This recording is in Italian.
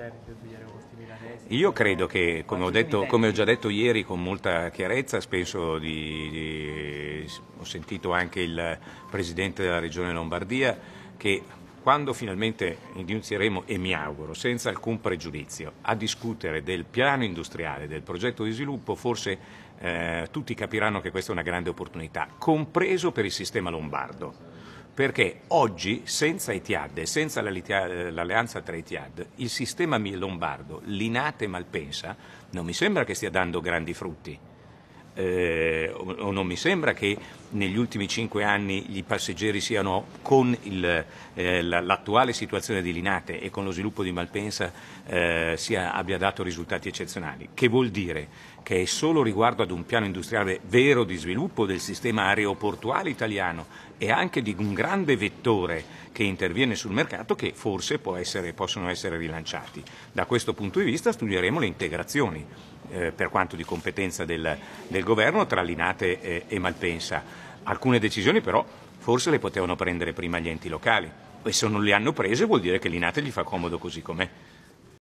Oh, Io credo che, come ho, detto, come ho, già detto ieri con molta chiarezza, spesso di, di, ho sentito anche il Presidente della Regione Lombardia, che quando finalmente inizieremo, e mi auguro, senza alcun pregiudizio, a discutere del piano industriale, del progetto di sviluppo, forse eh, tutti capiranno che questa è una grande opportunità, compreso per il sistema lombardo perché oggi senza Etihad e senza eh, l'alleanza tra Etihad il sistema lombardo, Linate Malpensa, non mi sembra che stia dando grandi frutti. Eh, o non mi sembra che negli ultimi cinque anni i passeggeri siano con il, eh, l'attuale situazione di Linate e con lo sviluppo di Malpensa eh, sia, abbia dato risultati eccezionali, che vuol dire che è solo riguardo ad un piano industriale vero di sviluppo del sistema aeroportuale italiano e anche di un grande vettore che interviene sul mercato che forse essere, possono essere rilanciati. Da questo punto di vista studieremo le integrazioni eh, per quanto di competenza del, del governo tra Linate e, e Malpensa. Alcune decisioni però forse le potevano prendere prima gli enti locali e se non le hanno prese vuol dire che Linate gli fa comodo così com'è.